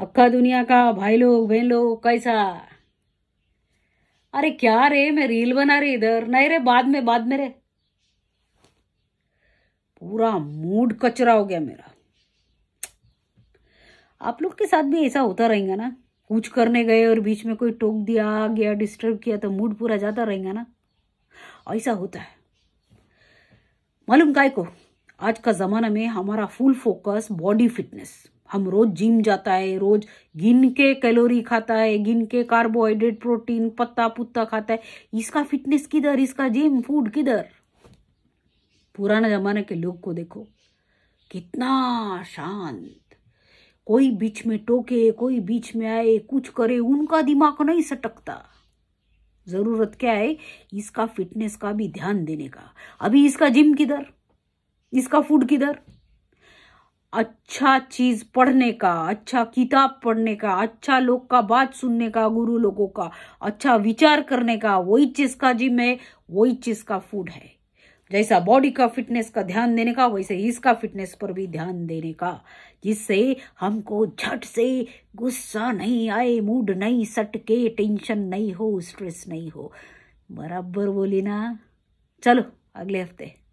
अक्का दुनिया का भाई लोग बहन लोग कैसा अरे क्या रे मैं रील बना रही इधर नहीं रे बाद में बाद में रे पूरा मूड कचरा हो गया मेरा आप लोग के साथ भी ऐसा होता रहेगा ना कुछ करने गए और बीच में कोई टोक दिया गया डिस्टर्ब किया तो मूड पूरा जाता रहेगा ना ऐसा होता है मालूम काय को आज का ज़माना में हमारा फुल फोकस बॉडी फिटनेस हम रोज जिम जाता है रोज गिन के कैलोरी खाता है गिन के कार्बोहाइड्रेट प्रोटीन पत्ता पुत्ता खाता है इसका फिटनेस किधर इसका जिम फूड किधर पुराना जमाने के लोग को देखो कितना शांत कोई बीच में टोके कोई बीच में आए कुछ करे उनका दिमाग नहीं सटकता जरूरत क्या है इसका फिटनेस का भी ध्यान देने का अभी इसका जिम किधर इसका फूड किधर अच्छा चीज पढ़ने का अच्छा किताब पढ़ने का अच्छा लोग का बात सुनने का गुरु लोगों का अच्छा विचार करने का वही चीज का जिम है वही चीज का फूड है जैसा बॉडी का फिटनेस का ध्यान देने का वैसे इसका फिटनेस पर भी ध्यान देने का जिससे हमको झट से गुस्सा नहीं आए मूड नहीं सटके टेंशन नहीं हो स्ट्रेस नहीं हो बराबर बोली ना चलो अगले हफ्ते